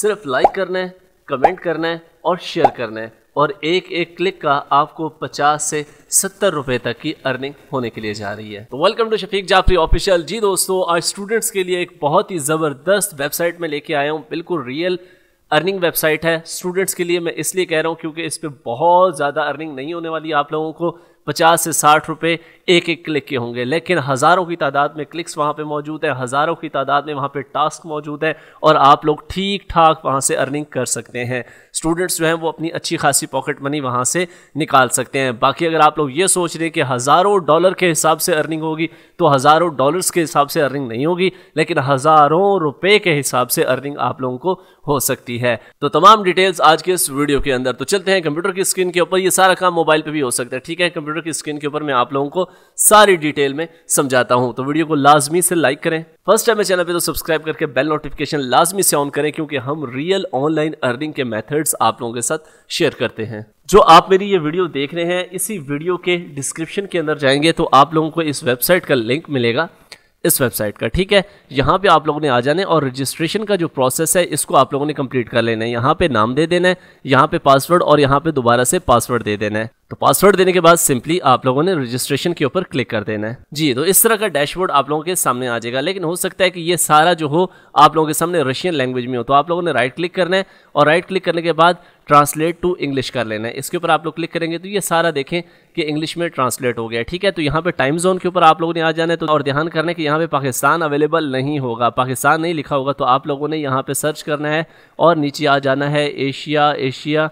सिर्फ लाइक करना है कमेंट करना है और शेयर करना है और एक एक क्लिक का आपको 50 से 70 रुपए तक की अर्निंग होने के लिए जा रही है तो welcome to Shafiq Jafri official जी दोस्तों आज स्टूडेंट्स के लिए एक बहुत ही ज़बरदस्त वेबसाइट में लेके आया हूँ बिल्कुल रियल अर्निंग वेबसाइट है स्टूडेंट्स के लिए मैं इसलिए कह रहा हूँ क्योंकि इस पर बहुत ज़्यादा अर्निंग नहीं होने वाली आप लोगों को पचास से साठ रुपये एक एक क्लिक के होंगे लेकिन हज़ारों की तादाद में क्लिक्स वहाँ पे मौजूद है हज़ारों की तादाद में वहाँ पे टास्क मौजूद है और आप लोग ठीक ठाक वहाँ से अर्निंग कर सकते हैं स्टूडेंट्स जो हैं वो अपनी अच्छी खासी पॉकेट मनी वहाँ से निकाल सकते हैं बाकी अगर आप लोग ये सोच रहे हैं कि हज़ारों डॉलर के हिसाब से अर्निंग होगी तो हज़ारों डॉलर्स के हिसाब से अर्निंग नहीं होगी लेकिन हज़ारों रुपये के हिसाब से अर्निंग आप लोगों को हो सकती है तो तमाम डिटेल्स आज के इस वीडियो के अंदर तो चलते हैं कंप्यूटर की स्क्रीन के ऊपर ये सारा काम मोबाइल पर भी हो सकता है ठीक है कंप्यूटर कंप्यूटर की स्क्रीन के ऊपर मैं आप लोगों को सारी डिटेल में समझाता हूँ तो वीडियो को लाजमी से लाइक करें फर्स्ट टाइम चैनल पे तो सब्सक्राइब करके बेल नोटिफिकेशन लाजमी से ऑन करें क्योंकि हम रियल ऑनलाइन अर्निंग के मेथड्स आप लोगों के साथ शेयर करते हैं जो आप मेरी ये वीडियो देख रहे हैं इसी वीडियो के डिस्क्रिप्शन के अंदर जाएंगे तो आप लोगों को इस वेबसाइट का लिंक मिलेगा इस वेबसाइट का ठीक है यहाँ पे आप लोगों ने आ जाने और रजिस्ट्रेशन का जो प्रोसेस है इसको आप लोगों ने कंप्लीट कर लेना है यहाँ पे नाम दे देना है यहाँ पे पासवर्ड और यहाँ पे दोबारा से पासवर्ड दे देना है तो पासवर्ड देने के बाद सिंपली आप लोगों ने रजिस्ट्रेशन के ऊपर क्लिक कर देना है जी तो इस तरह का डैशबोर्ड आप लोगों के सामने आ जाएगा लेकिन हो सकता है कि ये सारा जो हो आप लोगों के सामने रशियन लैंग्वेज में हो तो आप लोगों ने राइट क्लिक करना है और राइट क्लिक करने के बाद ट्रांसलेट टू इंग्लिश कर लेना है इसके ऊपर आप लोग क्लिक करेंगे तो ये सारा देखें कि इंग्लिश में ट्रांसलेट हो गया ठीक है तो यहाँ पे टाइम जोन के ऊपर आप लोगों ने आ जाना है तो और ध्यान करना है कि यहाँ पे पाकिस्तान अवेलेबल नहीं होगा पाकिस्तान नहीं लिखा होगा तो आप लोगों ने यहाँ पे सर्च करना है और नीचे आ जाना है एशिया एशिया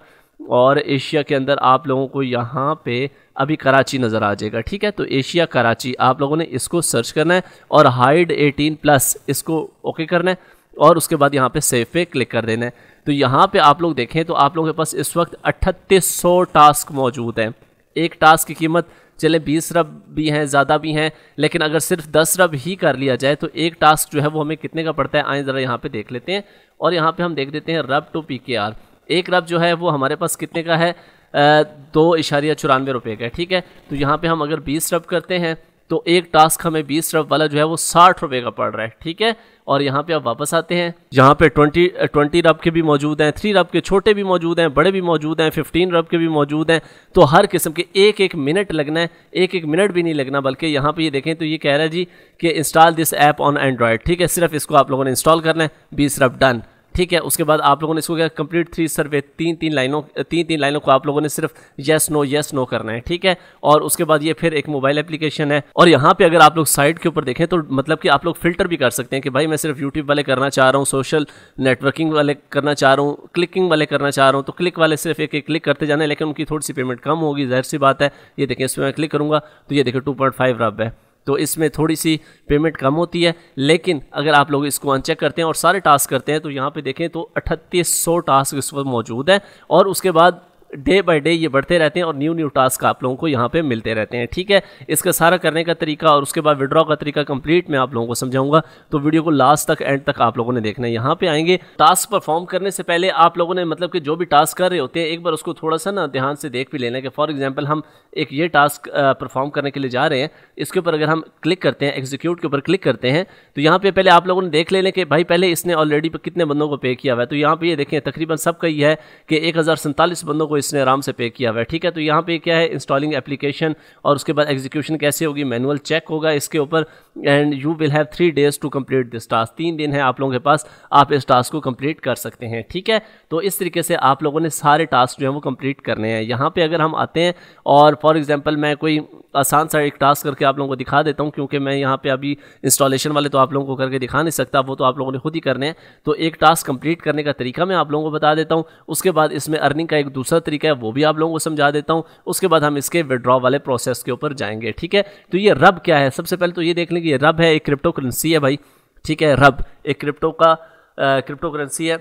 और एशिया के अंदर आप लोगों को यहाँ पे अभी कराची नज़र आ जाएगा ठीक है तो एशिया कराची आप लोगों ने इसको सर्च करना है और हाइड 18 प्लस इसको ओके करना है और उसके बाद यहाँ पे सेफ पे क्लिक कर देना है तो यहाँ पे आप लोग देखें तो आप लोगों के पास इस वक्त अट्ठतीस टास्क मौजूद हैं एक टास्क की कीमत चले बीस रब भी हैं ज़्यादा भी हैं लेकिन अगर सिर्फ दस रब ही कर लिया जाए तो एक टास्क जो है वो हमें कितने का पड़ता है आए ज़रा यहाँ पे देख लेते हैं और यहाँ पे हम देख देते हैं रब टू पी के आर एक रब जो है वो हमारे पास कितने का है दो इशारिया चौरानवे रुपये का ठीक है तो यहाँ पे हम अगर बीस रब करते हैं तो एक टास्क हमें बीस रब वाला जो है वो साठ रुपये का पड़ रहा है ठीक है और यहाँ पे आप वापस आते हैं यहाँ पे ट्वेंटी ट्वेंटी रब के भी मौजूद हैं थ्री रब के छोटे भी मौजूद हैं बड़े भी मौजूद हैं फिफ्टीन रब के भी मौजूद हैं तो हर किस्म के एक एक मिनट लगना है एक एक मिनट भी नहीं लगना बल्कि यहाँ पर ये यह देखें तो ये कह रहा है जी कि install this app on android ठीक है सिर्फ इसको आप लोगों ने इंस्टॉल करना है बीस रब डन ठीक है उसके बाद आप लोगों ने इसको क्या कंप्लीट थ्री सर्वे तीन तीन लाइनों तीन तीन लाइनों को आप लोगों ने सिर्फ येस नो येस नो करना है ठीक है और उसके बाद ये फिर एक मोबाइल एप्लीकेशन है और यहाँ पे अगर आप लोग साइट के ऊपर देखें तो मतलब कि आप लोग फिल्टर भी कर सकते हैं कि भाई मैं सिर्फ यूट्यूब वाले करना चाह रहा हूँ सोशल नेटवर्किंग वाले करना चाह रहा हूँ क्लिकिंग वाले करना चाह रहा हूँ तो क्लिक वाले सिर्फ एक एक क्लिक करते जाना है लेकिन उनकी थोड़ी सी पेमेंट कम होगी जाहिर सी बात है ये देखें इसमें मैं क्लिक करूँगा तो ये देखें टू पॉइंट फाइव रब है तो इसमें थोड़ी सी पेमेंट कम होती है लेकिन अगर आप लोग इसको अनचेक करते हैं और सारे टास्क करते हैं तो यहाँ पे देखें तो अठतीस टास्क इस वक्त मौजूद है और उसके बाद डे बाय डे ये बढ़ते रहते हैं और न्यू न्यू टास्क आप लोगों को यहाँ पे मिलते रहते हैं ठीक है इसका सारा करने का तरीका और उसके बाद विड्रॉ का तरीका कंप्लीट मैं आप लोगों को समझाऊंगा तो वीडियो को लास्ट तक एंड तक आप लोगों ने देखना है यहाँ पे आएंगे टास्क परफॉर्म करने से पहले आप लोगों ने मतलब कि जो भी टास्क कर रहे होते हैं एक बार उसको थोड़ा सा ना ध्यान से देख भी लेना कि फॉर एग्जाम्पल हम एक ये टास्क परफॉर्म करने के लिए जा रहे हैं इसके ऊपर अगर हम क्लिक करते हैं एग्जीक्यूट के ऊपर क्लिक करते हैं तो यहाँ पे पहले आप लोगों ने देख लेने कि भाई पहले इसने ऑलरेडी कितने बंदों को पे किया हुआ है तो यहाँ पे ये देखें तकरीबन सबका ये है कि एक बंदों को इसने आराम से पे किया हुआ है ठीक है तो यहाँ पे क्या है इंस्टॉलिंग एप्लीकेशन और उसके बाद एग्जीक्यूशन कैसे होगी मैनुअल चेक होगा इसके ऊपर and you will have three days to complete this task तीन दिन है आप लोगों के पास आप इस टास्क को कम्प्लीट कर सकते हैं ठीक है तो इस तरीके से आप लोगों ने सारे टास्क जो हैं वो कंप्लीट करने हैं यहाँ पर अगर हम आते हैं और फॉर एग्ज़ाम्पल मैं कोई आसान सा एक टास्क करके आप लोगों को दिखा देता हूँ क्योंकि मैं यहाँ पर अभी इंस्टॉलेशन वाले तो आप लोगों को करके दिखा नहीं सकता वो तो आप लोगों ने खुद ही करने हैं तो एक टास्क कंप्लीट करने का तरीका मैं आप लोगों को बता देता हूँ उसके बाद इसमें अर्निंग का एक दूसरा तरीका है वो भी आप लोगों को समझा देता हूँ उसके बाद हम इसके विड्रॉ वाले प्रोसेस के ऊपर जाएंगे ठीक है तो ये रब क्या है सबसे पहले तो ये देख लें कि ये रब है एक क्रिप्टो करेंसी है भाई ठीक है रब एक क्रिप्टो का क्रिप्टो करेंसी है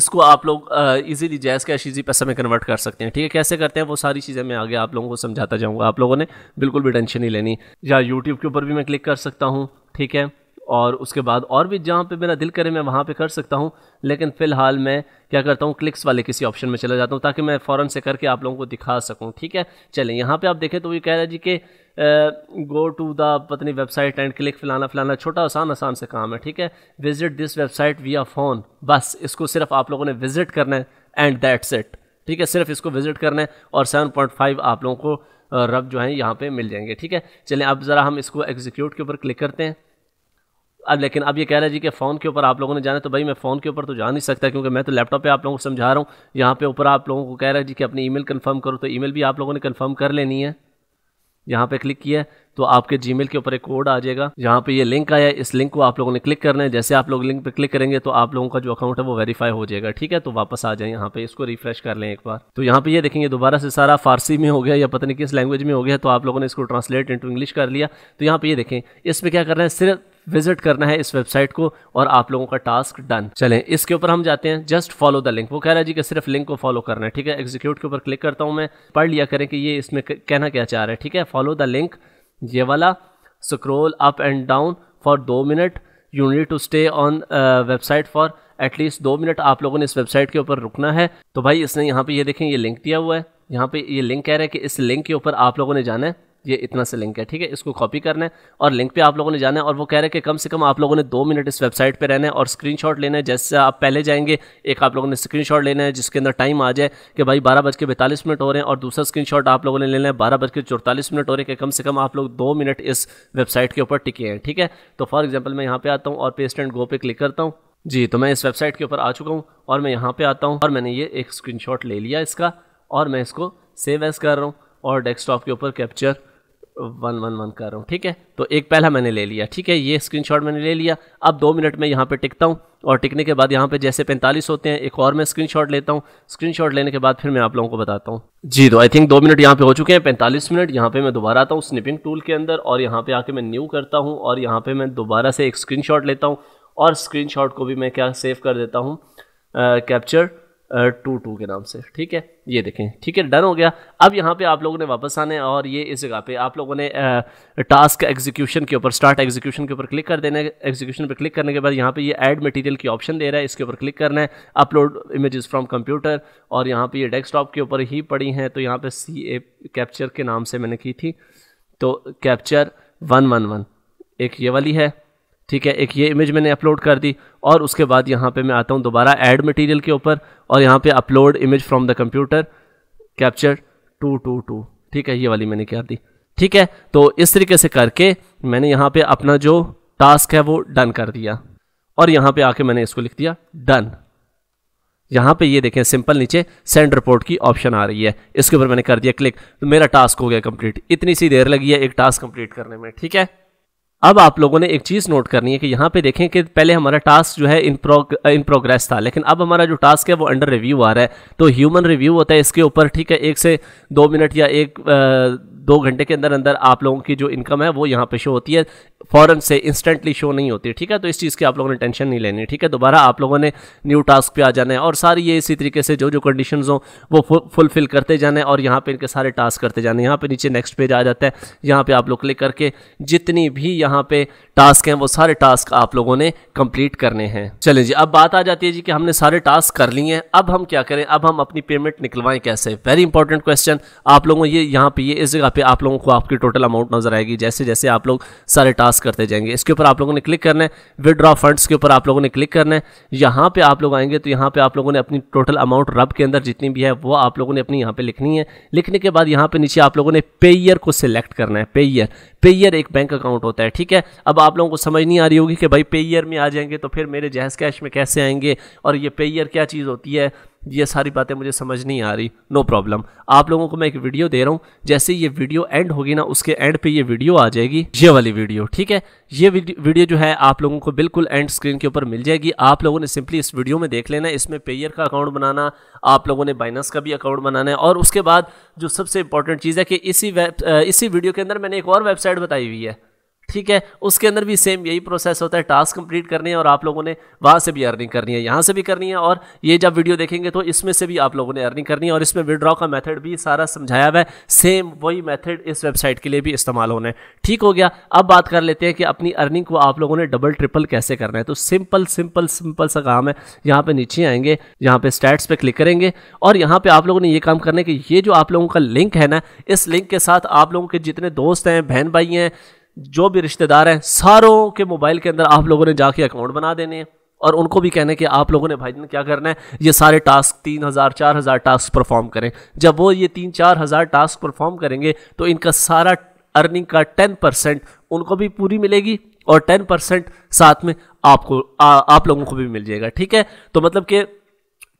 इसको आप लोग इजीली जैस कैश इजी पैसा में कन्वर्ट कर सकते हैं ठीक है कैसे करते हैं वो सारी चीज़ें मैं आगे आप लोगों को समझाता जाऊंगा आप लोगों ने बिल्कुल भी टेंशन नहीं लेनी या यूट्यूब के ऊपर भी मैं क्लिक कर सकता हूँ ठीक है और उसके बाद और भी जहाँ पे मेरा दिल करे मैं वहाँ पे कर सकता हूँ लेकिन फ़िलहाल मैं क्या करता हूँ क्लिक्स वाले किसी ऑप्शन में चला जाता हूँ ताकि मैं फ़ौरन से करके आप लोगों को दिखा सकूँ ठीक है चलें यहाँ पे आप देखें तो ये कह रहा है जी कि गो टू द पत्नी वेबसाइट एंड क्लिक फिलाना फिलाना छोटा आसान आसान से काम है ठीक है विजिट दिस वेबसाइट वी फ़ोन बस इसको सिर्फ आप लोगों ने विजिट करना है एंड दैट्स इट ठीक है सिर्फ इसको विजिट करना है और सेवन आप लोगों को रब जो है यहाँ पे मिल जाएंगे ठीक है चलें अब ज़रा हम इसको एग्जीक्यूट के ऊपर क्लिक करते हैं अब लेकिन अब ये कह रहा है जी कि फ़ोन के ऊपर आप लोगों ने जाना तो भाई मैं फ़ोन के ऊपर तो जा नहीं सकता क्योंकि मैं तो लैपटॉप पे आप लोगों को समझा रहा हूँ यहाँ पे ऊपर आप लोगों को कह रहा है जी कि अपनी ईमेल कंफर्म करो तो ईमेल भी आप लोगों ने कंफर्म कर लेनी है यहाँ पे क्लिक किया तो आपके जी के ऊपर एक कोड आ जाएगा यहाँ पे ये लिंक आया इस लिंक को आप लोगों ने क्लिक करना है जैसे आप लोग लिंक पे क्लिक करेंगे तो आप लोगों का जो अकाउंट है वो वेरीफाई हो जाएगा ठीक है तो वापस आ जाए यहाँ पे इसको रिफ्रेश कर लें एक बार तो यहाँ पे ये देखेंगे दोबारा से सारा फारसी में हो गया या पता नहीं किस लैंग्वेज में हो गया तो आप लोगों ने इसको ट्रांसलेट इंटू इंग्लिश कर लिया तो यहाँ पे ये देखें इसमें क्या कर रहे हैं सिर्फ विजिट करना है इस वेबसाइट को और आप लोगों का टास्क डन चले इसके ऊपर हम जाते हैं जस्ट फॉलो द लिंक वो कह रहा है जी कि सिर्फ लिंक को फॉलो करना है ठीक है एग्जीक्यूट के ऊपर क्लिक करता हूँ मैं पढ़ लिया करें कि ये इसमें कहना क्या चाह रहा है ठीक है फॉलो द लिंक ये वाला scroll up and down for दो मिनट you need to stay on website for at least दो मिनट आप लोगों ने इस वेबसाइट के ऊपर रुकना है तो भाई इसने यहाँ पे ये देखें ये लिंक दिया हुआ है यहाँ पे ये लिंक कह रहा है कि इस लिंक के ऊपर आप लोगों ने जाना है ये इतना से लिंक है ठीक है इसको कॉपी करना है और लिंक पे आप लोगों ने जाना है और वो कह रहे हैं कि कम से कम आप लोगों ने दो मिनट इस वेबसाइट पे रहना है और स्क्रीनशॉट लेना है जैसे आप पहले जाएंगे एक आप लोगों ने स्क्रीनशॉट लेना है जिसके अंदर टाइम आ जाए कि भाई बारह बज के बैतालीस मिनट हो रहे हैं और दूसरा स्क्रीन आप लोगों ने लेना है बारह बज के चौतालीस मिनट हो रहे हैं कि कम से कम आप लोग दो मिनट इस वेबसाइट के ऊपर टिके हैं ठीक है तो फॉर एग्जाम्पल मैं यहाँ पर आता हूँ और पेस्ट एंड गो पे क्लिक करता हूँ जी तो मैं इस वेबसाइट के ऊपर आ चुका हूँ और मैं यहाँ पे आता हूँ और मैंने ये एक स्क्रीनशॉट ले लिया इसका और मैं इसको सेव एस कर रहा हूँ और डेस्कटॉप के ऊपर कैप्चर वन वन वन कर रहा हूँ ठीक है तो एक पहला मैंने ले लिया ठीक है ये स्क्रीनशॉट मैंने ले लिया अब दो मिनट में यहाँ पे टिकता हूँ और टिकने के बाद यहाँ पे जैसे पैंतालीस होते हैं एक और मैं स्क्रीनशॉट लेता हूँ स्क्रीनशॉट लेने के बाद फिर मैं आप लोगों को बताता हूँ जी तो आई थिंक दो मिनट यहाँ पे हो चुके हैं पैंतालीस मिनट यहाँ पे मैं दोबारा आता हूँ स्निपिंग टूल के अंदर और यहाँ पे आके मैं न्यू करता हूँ और यहाँ पे मैं दोबारा से एक स्क्रीन लेता हूँ और स्क्रीन को भी मैं क्या सेव कर देता हूँ कैप्चर uh, टू टू के नाम से ठीक है ये देखें ठीक है डन हो गया अब यहाँ पे आप लोगों ने वापस आने और ये इस जगह पे आप लोगों ने टास्क एग्जीक्यूशन के ऊपर स्टार्ट एग्जीक्यूशन के ऊपर क्लिक कर देना है एग्जीक्यूशन पर क्लिक करने के बाद यहाँ पे ये ऐड मटेरियल की ऑप्शन दे रहा है इसके ऊपर क्लिक करना है अपलोड इमेजेस फ्रॉम कंप्यूटर और यहाँ पर ये डेस्कटॉप के ऊपर ही पड़ी हैं तो यहाँ पर सी ए कैप्चर के नाम से मैंने की थी तो कैप्चर वन वन वन एक ये वाली है ठीक है एक ये इमेज मैंने अपलोड कर दी और उसके बाद यहाँ पे मैं आता हूँ दोबारा ऐड मटेरियल के ऊपर और यहाँ पे upload image from the computer capture to to to ठीक है ये वाली मैंने क्या दी ठीक है तो इस तरीके से करके मैंने यहाँ पे अपना जो टास्क है वो डन कर दिया और यहाँ पे आके मैंने इसको लिख दिया डन यहाँ पे ये देखें सिंपल नीचे सेंड रिपोर्ट की ऑप्शन आ रही है इसके ऊपर मैंने कर दिया क्लिक तो मेरा टास्क हो गया कंप्लीट इतनी सी देर लगी है एक टास्क कंप्लीट करने में ठीक है अब आप लोगों ने एक चीज़ नोट करनी है कि यहाँ पे देखें कि पहले हमारा टास्क जो है इन प्रोग इन प्रोग्रेस था लेकिन अब हमारा जो टास्क है वो अंडर रिव्यू आ रहा है तो ह्यूमन रिव्यू होता है इसके ऊपर ठीक है एक से दो मिनट या एक आ, दो घंटे के अंदर अंदर आप लोगों की जो इनकम है वो यहाँ पे शो होती है फ़ौरन से इंस्टेंटली शो नहीं होती ठीक है तो इस चीज़ की आप लोगों ने टेंशन नहीं लेनी ठीक है दोबारा आप लोगों ने न्यू टास्क पे आ जाना है और सारी ये इसी तरीके से जो जो कंडीशन हों वो फुलफिल करते जाने और यहाँ पर इनके सारे टास्क करते जाने यहाँ पर नीचे नेक्स्ट पेज आ जाता है यहाँ पर आप लोग क्लिक करके जितनी भी यहाँ पर टास्क हैं वो सारे टास्क आप लोगों ने कंप्लीट करने हैं चले जी अब बात आ जाती है जी कि हमने सारे टास्क कर लिए हैं अब हम क्या करें अब हम अपनी पेमेंट निकलवाएं कैसे वेरी इंपॉर्टेंट क्वेश्चन आप लोगों ये यहाँ पे ये इस जगह पे आप लोगों को आपकी टोटल अमाउंट नजर आएगी जैसे जैसे आप लोग सारे टास्क करते जाएंगे इसके ऊपर आप लोगों ने क्लिक करना है विदड्रॉ फंड्स के ऊपर आप लोगों ने क्लिक करना है यहाँ पे आप लोग आएंगे तो यहाँ पे आप लोगों ने अपनी टोटल अमाउंट रब के अंदर जितनी भी है वो आप लोगों ने अपनी यहाँ पे लिखनी है लिखने के बाद यहाँ पे नीचे आप लोगों ने पेयर को सिलेक्ट करना है पेयर पेयर एक बैंक अकाउंट होता है ठीक है अब आप लोगों को समझ नहीं आ रही होगी कि भाई पे ईयर में आ जाएंगे तो फिर मेरे जहेज कैश में कैसे आएंगे और ये पे ईयर क्या चीज़ होती है ये सारी बातें मुझे समझ नहीं आ रही नो no प्रॉब्लम आप लोगों को मैं एक वीडियो दे रहा हूँ जैसे ये वीडियो एंड होगी ना उसके एंड पे ये वीडियो आ जाएगी ये वाली वीडियो ठीक है ये वीडियो जो है आप लोगों को बिल्कुल एंड स्क्रीन के ऊपर मिल जाएगी आप लोगों ने सिंपली इस वीडियो में देख लेना इसमें पेयर का अकाउंट बनाना आप लोगों ने बाइनस का भी अकाउंट बनाना है और उसके बाद जो सबसे इंपॉर्टेंट चीज़ है कि इसी वेब इसी वीडियो के अंदर मैंने एक और वेबसाइट बताई हुई है ठीक है उसके अंदर भी सेम यही प्रोसेस होता है टास्क कंप्लीट करने है और आप लोगों ने वहाँ से भी अर्निंग करनी है यहाँ से भी करनी है और ये जब वीडियो देखेंगे तो इसमें से भी आप लोगों ने अर्निंग करनी है और इसमें विड्रॉ का मेथड भी सारा समझाया हुआ है सेम वही मेथड इस वेबसाइट के लिए भी इस्तेमाल होना है ठीक हो गया अब बात कर लेते हैं कि अपनी अर्निंग को आप लोगों ने डबल ट्रिपल कैसे करना है तो सिंपल सिंपल सिंपल सा काम है यहाँ पर नीचे आएंगे यहाँ पर स्टैट्स पर क्लिक करेंगे और यहाँ पर आप लोगों ने ये काम करना है कि ये जो आप लोगों का लिंक है ना इस लिंक के साथ आप लोगों के जितने दोस्त हैं बहन भाई हैं जो भी रिश्तेदार हैं सारों के मोबाइल के अंदर आप लोगों ने जाके अकाउंट बना देने हैं और उनको भी कहने कि आप लोगों ने भाई क्या करना है ये सारे टास्क तीन हज़ार चार हज़ार टास्क परफॉर्म करें जब वो ये तीन चार हज़ार टास्क परफॉर्म करेंगे तो इनका सारा अर्निंग का टेन परसेंट उनको भी पूरी मिलेगी और टेन परसेंट साथ में आपको आ, आप लोगों को भी मिल जाएगा ठीक है तो मतलब कि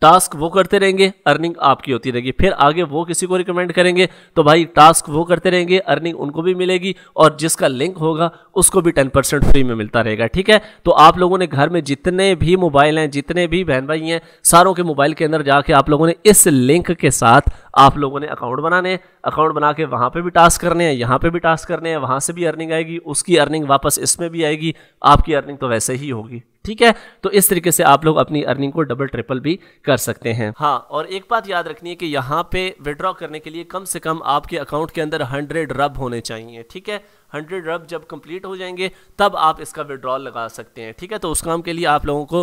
टास्क वो करते रहेंगे अर्निंग आपकी होती रहेगी फिर आगे वो किसी को रिकमेंड करेंगे तो भाई टास्क वो करते रहेंगे अर्निंग उनको भी मिलेगी और जिसका लिंक होगा उसको भी टेन परसेंट फ्री में मिलता रहेगा ठीक है तो आप लोगों ने घर में जितने भी मोबाइल हैं जितने भी बहन भाई हैं सारों के मोबाइल के अंदर जाके आप लोगों ने इस लिंक के साथ आप लोगों ने अकाउंट बनाने अकाउंट बना के वहाँ पर भी टास्क करने हैं यहाँ पर भी टास्क करने हैं वहाँ से भी अर्निंग आएगी उसकी अर्निंग वापस इसमें भी आएगी आपकी अर्निंग तो वैसे ही होगी ठीक है तो इस तरीके से आप लोग अपनी अर्निंग को डबल ट्रिपल भी कर सकते हैं हाँ और एक बात याद रखनी है कि यहाँ पे विड्रॉ करने के लिए कम से कम आपके अकाउंट के अंदर हंड्रेड रब होने चाहिए ठीक है हंड्रेड रब जब कंप्लीट हो जाएंगे तब आप इसका विड्रॉल लगा सकते हैं ठीक है तो उस काम के लिए आप लोगों को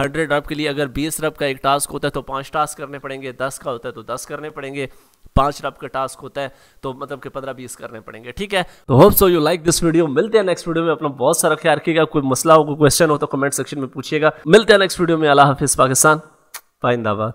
हंड्रेड रब के लिए अगर बीस रब का एक टास्क होता है तो पाँच टास्क करने पड़ेंगे दस का होता है तो दस करने पड़ेंगे पाँच रब का टास्क होता है तो मतलब कि पंद्रह बीस करने पड़ेंगे ठीक है तो hope so you like this video मिलते हैं नेक्स्ट वीडियो में अपना बहुत सारा ख्याल रखिएगा कोई मसला हो कोई क्वेश्चन हो तो कमेंट सेक्शन में पूछिएगा मिलते हैं नेक्स्ट वीडियो में अला हाफिज़ पाकिस्तान पाइंदाबाद